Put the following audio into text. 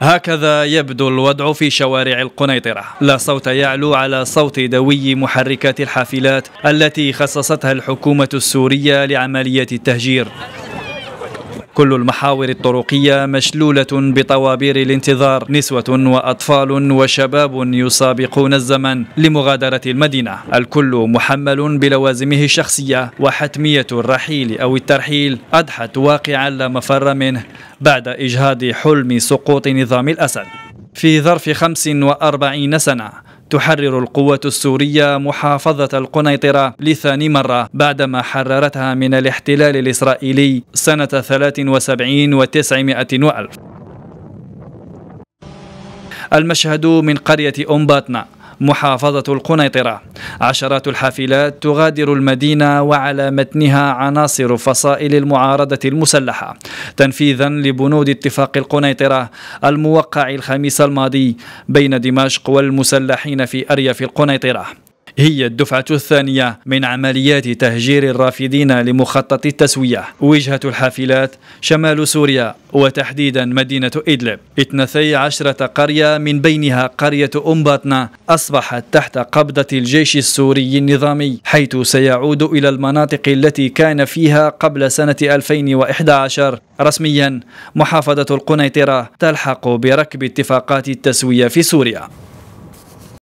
هكذا يبدو الوضع في شوارع القنيطرة لا صوت يعلو على صوت دوي محركات الحافلات التي خصصتها الحكومة السورية لعملية التهجير كل المحاور الطرقية مشلولة بطوابير الانتظار نسوة وأطفال وشباب يسابقون الزمن لمغادرة المدينة الكل محمل بلوازمه الشخصية وحتمية الرحيل أو الترحيل أضحت واقعا لا مفر منه بعد إجهاض حلم سقوط نظام الأسد في ظرف 45 سنة تحرر القوة السورية محافظة القنيطرة لثاني مرة بعدما حررتها من الاحتلال الإسرائيلي سنة 73 و 900 وألف المشهد من قرية أمباتنا محافظة القنيطرة عشرات الحافلات تغادر المدينة وعلى متنها عناصر فصائل المعارضة المسلحة تنفيذا لبنود اتفاق القنيطرة الموقع الخميس الماضي بين دمشق والمسلحين في أرياف القنيطرة هي الدفعة الثانية من عمليات تهجير الرافدين لمخطط التسوية وجهة الحافلات شمال سوريا وتحديدا مدينة إدلب 12 قرية من بينها قرية أمباتنا أصبحت تحت قبضة الجيش السوري النظامي حيث سيعود إلى المناطق التي كان فيها قبل سنة 2011 رسميا محافظة القنيطرة تلحق بركب اتفاقات التسوية في سوريا